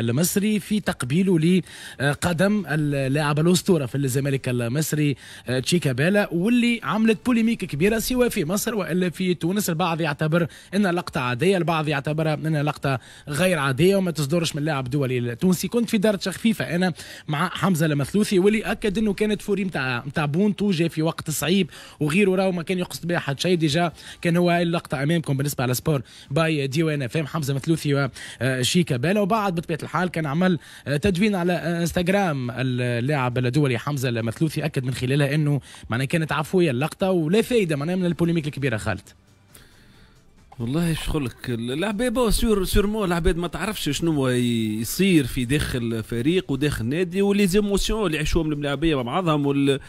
المصري في تقبيله لقدم اللاعب الاسطوره في الزمالك المصري آه، تشيكا بالا واللي عملت بوليميك كبيره سواء في مصر والا في تونس البعض يعتبر انها لقطه عاديه البعض يعتبرها انها لقطه غير عاديه وما تصدرش من لاعب دولي تونسي كنت في درجه خفيفه انا مع حمزه المثلوثي واللي اكد انه كانت فوري نتاع نتاع بونتو جا في وقت صعيب وغيره راهو ما كان يقصد بها حد شيء ديجا كان هو اللقطه امامكم بالنسبه على سبور باي ديوان فهم حمزه مثلوثي آه، بالا وبعد بطبيعه الحال كان عمل آه، تدوين على آه، انستغرام اللاعب الدولي حمزه المثلوثي اكد من خلالها انه معناها كانت عفويه اللقطه ولا فايده معناها من البوليميك الكبيره خالد والله ايش لك العباد سور سور مو العباد ما تعرفش شنو يصير في داخل فريق وداخل نادي ولي زيموسيون اللي يعيشوهم الملاعبيه مع بعضهم وال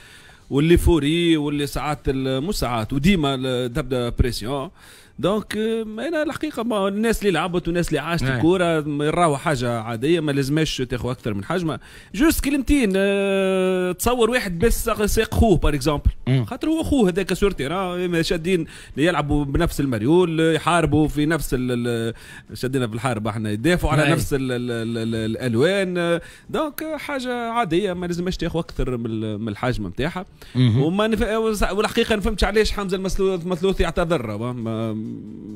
واللي فوري واللي ساعات مو ساعات وديما تبدا بريسيون دونك آه، انا الحقيقه ما الناس اللي لعبت والناس اللي عاشت نعم. الكوره راهو حاجه عاديه ما لازمش تاخذ اكثر من حجمها جوست كلمتين أه تصور واحد بس ساق خوه بار اكزومبل خاطر هو خوه هذاك سور تيران شادين يلعبوا بنفس المريول يحاربوا في نفس شادين في الحرب احنا يدافعوا على نعم. نفس الـ الـ الـ الـ الالوان دونك آه، حاجه عاديه ما لازمش تاخذ اكثر من الحجم نتاعها وما نف... والحقيقه ما فهمتش علاش حمزه المثلوثي اعتذر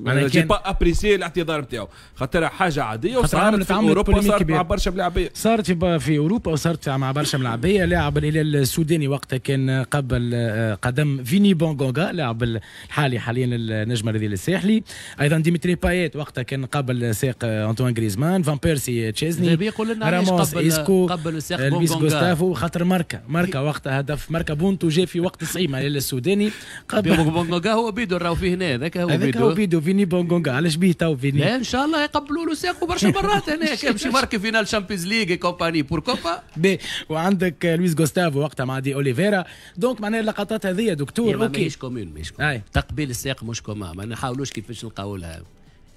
معناها جي با ابريسي الاعتذار نتاعو خاطر حاجه عاديه وصارت في اوروبا وصارت مع برشا ملاعبيه صارت في اوروبا وصارت مع برشا ملاعبيه لاعب الهلال السوداني وقتها كان قبل آه، قدم فيني بونغونغا لاعب الحالي حاليا النجم الرياضي الساحلي ايضا ديمتري بايت وقتها كان قبل ساق آه، انطوان غريزمان فان بيرسي تشيزني راموس اسكو قبل ساق آه، لويس غوستافو خاطر ماركا ماركا وقتها هدف ماركا بونتو جا في وقت صعيب الهلال السوداني قبل بونغونغا هو بيدو راهو فيه هنا هذاك هو بيدو بيدو بيدو فيني بونغونغا علاش بيه تو فيني ان شاء الله يقبلوا له ساقو برشا مرات هناك يمشي ماركي فينال شامبيونز ليغ كومباني بور كوبا بي وعندك لويس غوستافو وقتها مع دي اوليفيرا دونك معناها اللقطات هذه دكتور اوكي ماهيش كومون ماهيش تقبيل الساق مش كومان ما نحاولوش كيفاش نلقاو لها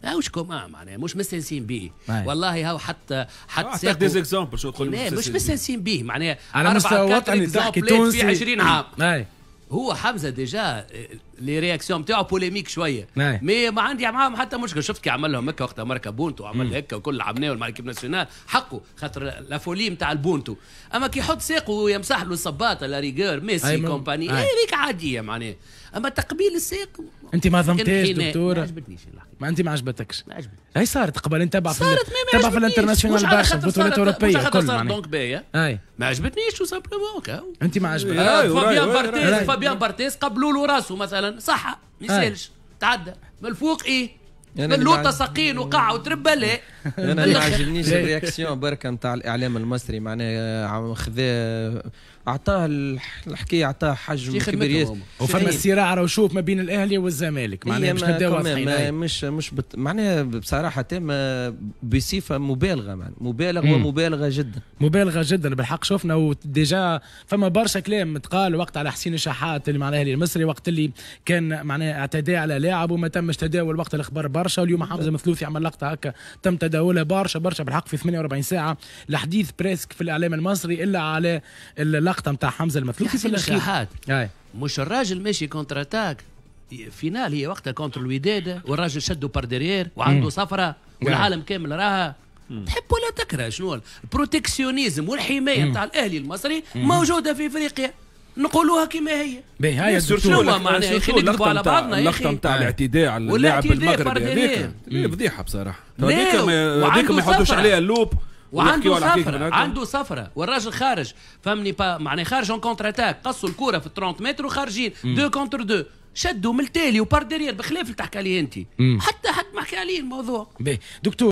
هاوش كوما معناها مش مستانسين به والله هاو حتى حتى ساق دي زيكزامبل شو تقول مش مستانسين به معناها على مستوى وطني تحكي تونسي في 20 عام هو حمزه ديجا لي رياكسيون بتاعه بوليميك شويه مي ما عندي معاهم حتى مشكل شفت كي عمل لهم هكا وقتها ماركا بونتو عمل هكا وكل عمناه مع الكيب ناسيونال حقه خاطر لا فولي نتاع البونتو اما كي يحط ساقه ويمسح له الصباط لا ريغور ميسي كومباني هذيك عاديه معناها اما تقبيل الساق انت ما ضمتهاش دكتور ما عجبتنيش ما انت ما عجبتكش ما عجبتنيش هي صارت قبل انت تبع في تبع في الانترناسيونال باش البطولات الاوروبيه معناها دونك اي ما عجبتنيش تو سامبلومون انت ما عجبتك فابيان بارتيز فابيان بارتيز قبلوا له راسه مثلا مثلا صح يسالش تعدى بل الفوق ايه اللوطه ساقين وقع وتربى لا انا ما عجبنيش الرياكسيون بركه نتاع الاعلام المصري معناها آه، خذا اعطاه الحكايه اعطاه حجم كبير وفما الصراع راهو شوف ما بين الاهلي والزمالك معناها مش نبداو مش مش بت... معناها بصراحه تم آه، بصفه مبالغه معناها مبالغ ومبالغه جدا مبالغه جدا بالحق شفنا وديجا فما برشا كلام تقال وقت على حسين الشحات اللي مع الاهلي المصري وقت اللي كان معناها اعتداء على لاعب وما تمش تداول وقت الاخبار برا برشا اليوم حمزه نعم. مثلوثي عمل لقطه هكا تم تداولها برشا برشا بالحق في 48 ساعه الحديث بريسك في الاعلام المصري الا على اللقطه نتاع حمزه المثلوثي في الاخير مش الراجل ماشي كونتر اتاك فينال هي وقتها كونتر الوداد والراجل شدوا بارديرير وعنده صفرة نعم. والعالم كامل راها تحب ولا تكره شنو البروتكسيونيزم والحمايه نتاع الاهلي المصري موجوده في افريقيا نقولوها كما هي باهي هاي شنو معناها خلينا نكذبوا على بعضنا يا اخي نتاع آه. الاعتداء على اللاعب المغربي هذاك فضيحه بصراحه هذيك ما يحطوش عليها اللوب وعنده صفرة عنده صفرة والراجل خارج فهمني با معناها خارج اون كونتر اتاك قصوا الكرة في 30 متر وخارجين دو كونتر دو شدوا من التالي وبار ديرير بخلاف اللي تحكي عليه انت حتى حتى ما حكي عليه الموضوع دكتور